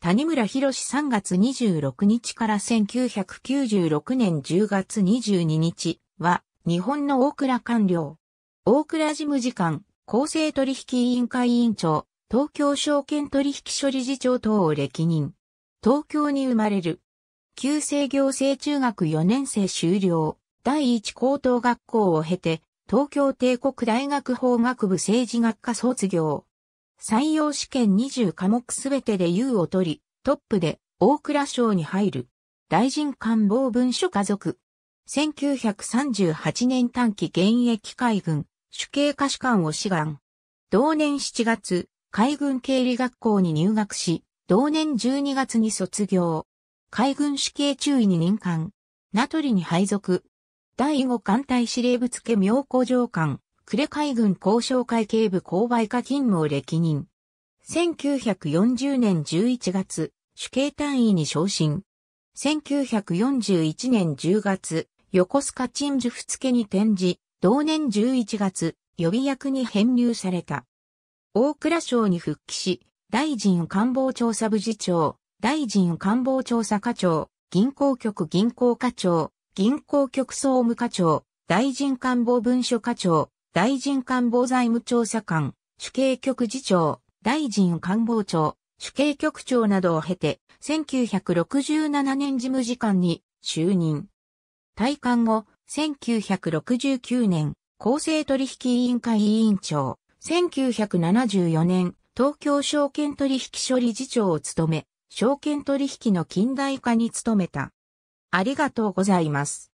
谷村博士3月26日から1996年10月22日は、日本の大倉官僚。大倉事務次官、厚生取引委員会委員長、東京証券取引所理事長等を歴任。東京に生まれる。旧制行政中学4年生終了。第一高等学校を経て、東京帝国大学法学部政治学科卒業。採用試験20科目すべてで優を取り、トップで大蔵省に入る。大臣官房文書家族。1938年短期現役海軍、主計科士官を志願。同年7月、海軍経理学校に入学し、同年12月に卒業。海軍主計中尉に任官。名取に配属。第5艦隊司令部付妙高上官。呉海軍交渉会警部購買課勤務を歴任。1940年11月、主計単位に昇進。1941年10月、横須賀陳樹付けに転じ、同年11月、予備役に編入された。大蔵省に復帰し、大臣官房調査部次長、大臣官房調査課長、銀行局銀行課長、銀行局総務課長、大臣官房文書課長、大臣官房財務調査官、主計局次長、大臣官房長、主計局長などを経て、1967年事務次官に就任。退官後、1969年、公正取引委員会委員長、1974年、東京証券取引処理次長を務め、証券取引の近代化に努めた。ありがとうございます。